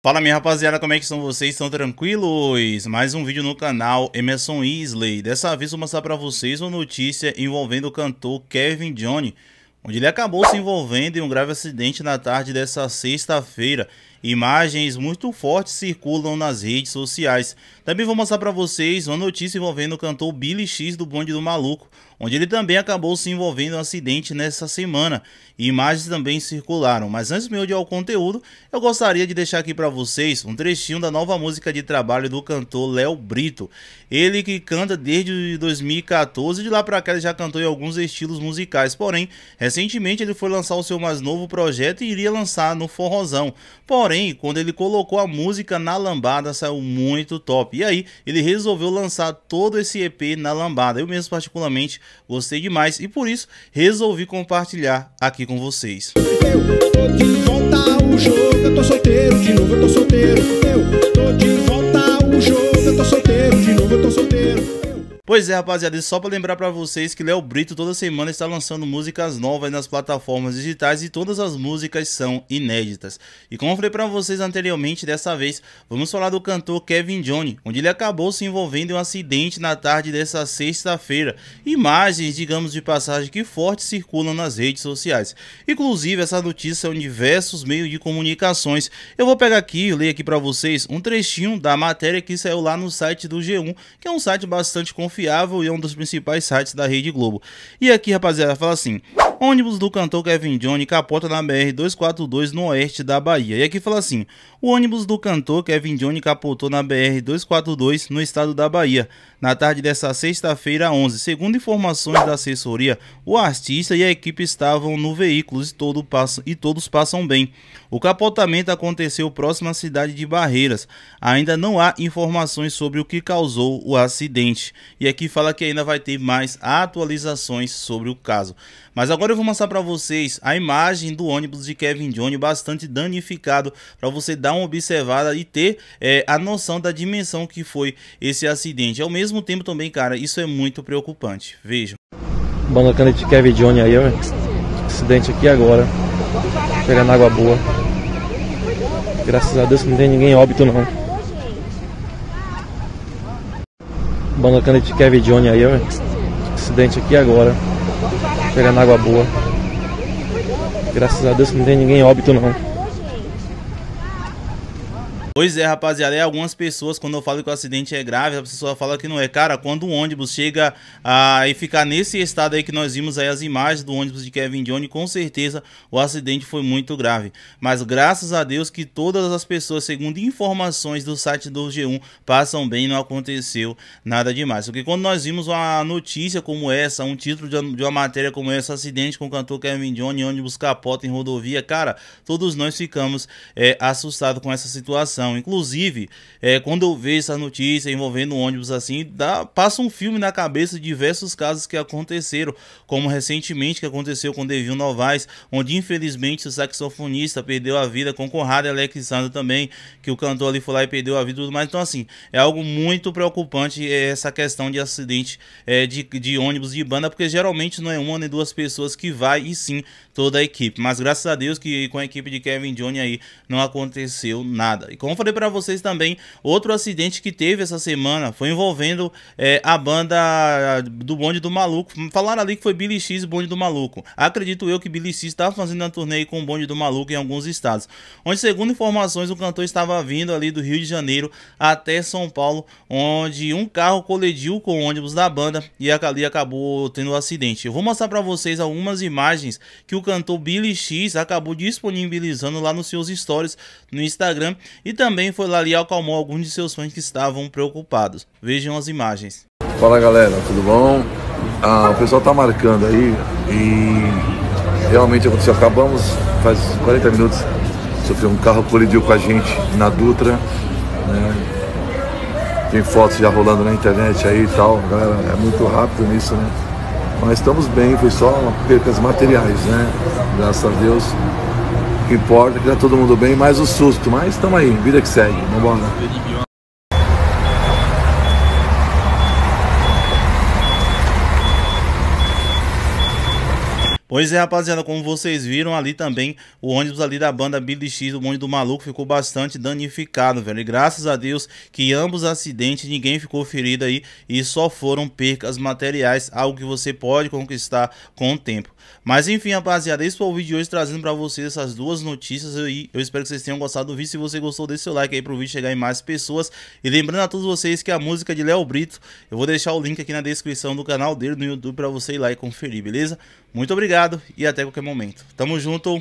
Fala minha rapaziada, como é que estão vocês? Estão tranquilos? Mais um vídeo no canal Emerson Isley. Dessa vez vou mostrar para vocês uma notícia envolvendo o cantor Kevin Johnny, onde ele acabou se envolvendo em um grave acidente na tarde dessa sexta-feira. Imagens muito fortes circulam nas redes sociais. Também vou mostrar para vocês uma notícia envolvendo o cantor Billy X do Bonde do Maluco, onde ele também acabou se envolvendo em um acidente nessa semana e imagens também circularam. Mas antes de me odiar o conteúdo, eu gostaria de deixar aqui para vocês um trechinho da nova música de trabalho do cantor Léo Brito. Ele que canta desde 2014, de lá para cá ele já cantou em alguns estilos musicais, porém, recentemente ele foi lançar o seu mais novo projeto e iria lançar no Forrozão. Porém, quando ele colocou a música na lambada, saiu muito top. E aí, ele resolveu lançar todo esse EP na lambada. Eu mesmo particularmente Gostei demais e por isso resolvi compartilhar aqui com vocês. Eu tô de volta ao jogo, eu tô solteiro de novo, eu tô solteiro. Eu tô de volta ao jogo. Pois é, rapaziada, e só para lembrar para vocês que Léo Brito toda semana está lançando músicas novas nas plataformas digitais e todas as músicas são inéditas. E como eu falei para vocês anteriormente, dessa vez vamos falar do cantor Kevin Johnny, onde ele acabou se envolvendo em um acidente na tarde dessa sexta-feira. Imagens, digamos de passagem, que forte circulam nas redes sociais. Inclusive, essa notícia é em diversos meios de comunicações. Eu vou pegar aqui e ler aqui para vocês um trechinho da matéria que saiu lá no site do G1, que é um site bastante confiável confiável e é um dos principais sites da Rede Globo. E aqui, rapaziada, fala assim: Ônibus do cantor Kevin Johnny capota na BR-242 no oeste da Bahia. E aqui fala assim: o ônibus do cantor Kevin Johnny capotou na BR-242 no estado da Bahia. Na tarde desta sexta-feira, 11, segundo informações da assessoria, o artista e a equipe estavam no veículo e, todo passa, e todos passam bem. O capotamento aconteceu próximo à cidade de Barreiras. Ainda não há informações sobre o que causou o acidente. E aqui fala que ainda vai ter mais atualizações sobre o caso. Mas agora Agora eu vou mostrar para vocês a imagem do ônibus de Kevin Johnny bastante danificado para você dar uma observada e ter é, a noção da dimensão que foi esse acidente. Ao mesmo tempo também, cara, isso é muito preocupante. Vejam. Banacana de Kevin Johnny aí, ó. Acidente aqui agora. Chegando água boa. Graças a Deus que não tem ninguém óbito não. Banacana de Kevin Johnny aí, ó. Acidente aqui agora pegando água boa. Graças a Deus que não tem ninguém óbito não. Pois é, rapaziada, é algumas pessoas, quando eu falo que o acidente é grave, a pessoa fala que não é. Cara, quando o ônibus chega a, e ficar nesse estado aí que nós vimos aí as imagens do ônibus de Kevin Johnny, com certeza o acidente foi muito grave. Mas graças a Deus que todas as pessoas, segundo informações do site do G1, passam bem não aconteceu nada demais. Porque quando nós vimos uma notícia como essa, um título de uma matéria como essa, acidente com o cantor Kevin Johnny, ônibus capota em rodovia, cara, todos nós ficamos é, assustados com essa situação. Inclusive, é, quando eu vejo essa notícia envolvendo ônibus assim, dá, passa um filme na cabeça de diversos casos que aconteceram, como recentemente que aconteceu com Devil Novaes, onde infelizmente o saxofonista perdeu a vida, com Conrado e Alexandre também, que o cantor ali foi lá e perdeu a vida e tudo mais. Então, assim, é algo muito preocupante é, essa questão de acidente é, de, de ônibus de banda, porque geralmente não é uma nem duas pessoas que vai e sim toda a equipe. Mas graças a Deus que com a equipe de Kevin Johnny aí não aconteceu nada. E com falei para vocês também outro acidente que teve essa semana, foi envolvendo é, a banda do Bonde do Maluco. Falaram ali que foi Billy X Bonde do Maluco. Acredito eu que Billy X estava tá fazendo a turnê com o Bonde do Maluco em alguns estados. Onde, segundo informações, o cantor estava vindo ali do Rio de Janeiro até São Paulo, onde um carro colidiu com o ônibus da banda e ali acabou tendo um acidente. Eu vou mostrar para vocês algumas imagens que o cantor Billy X acabou disponibilizando lá nos seus stories no Instagram e também também foi lá e acalmou alguns de seus fãs que estavam preocupados. Vejam as imagens. Fala galera, tudo bom? Ah, o pessoal tá marcando aí e realmente aconteceu. Acabamos faz 40 minutos, sofreu um carro colidiu com a gente na Dutra. Né? Tem fotos já rolando na internet aí e tal. Galera, é muito rápido nisso, né? Mas estamos bem, foi só percas materiais, né? Graças a Deus. O que importa é que tá todo mundo bem, mais o susto. Mas estamos aí, vida que segue. Vamos embora. Pois é, rapaziada, como vocês viram ali também, o ônibus ali da banda Billy X, o ônibus do maluco, ficou bastante danificado, velho. E graças a Deus que ambos acidentes, ninguém ficou ferido aí e só foram percas materiais, algo que você pode conquistar com o tempo. Mas enfim, rapaziada, esse foi o vídeo de hoje trazendo para vocês essas duas notícias aí. Eu espero que vocês tenham gostado do vídeo. Se você gostou, deixe seu like aí pro vídeo chegar em mais pessoas. E lembrando a todos vocês que a música de Léo Brito, eu vou deixar o link aqui na descrição do canal dele no YouTube para você ir lá e conferir, beleza? Muito obrigado obrigado e até qualquer momento. Tamo junto.